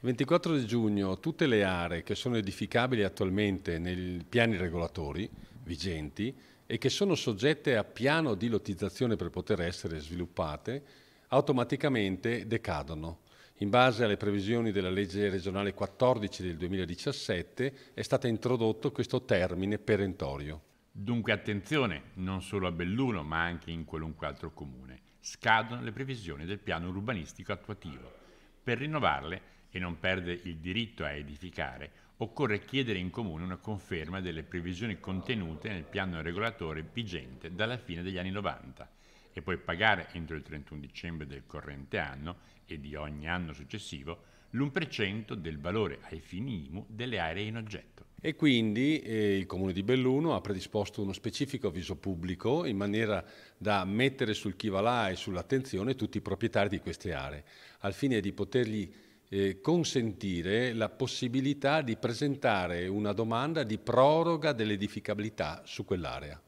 Il 24 di giugno tutte le aree che sono edificabili attualmente nei piani regolatori vigenti e che sono soggette a piano di lottizzazione per poter essere sviluppate, automaticamente decadono. In base alle previsioni della legge regionale 14 del 2017 è stato introdotto questo termine perentorio. Dunque attenzione, non solo a Belluno ma anche in qualunque altro comune. Scadono le previsioni del piano urbanistico attuativo. Per rinnovarle e non perde il diritto a edificare, occorre chiedere in comune una conferma delle previsioni contenute nel piano regolatore vigente dalla fine degli anni 90 e poi pagare entro il 31 dicembre del corrente anno e di ogni anno successivo l'1% del valore ai fini IMU delle aree in oggetto. E quindi eh, il Comune di Belluno ha predisposto uno specifico avviso pubblico in maniera da mettere sul chi va là e sull'attenzione tutti i proprietari di queste aree, al fine di potergli eh, consentire la possibilità di presentare una domanda di proroga dell'edificabilità su quell'area.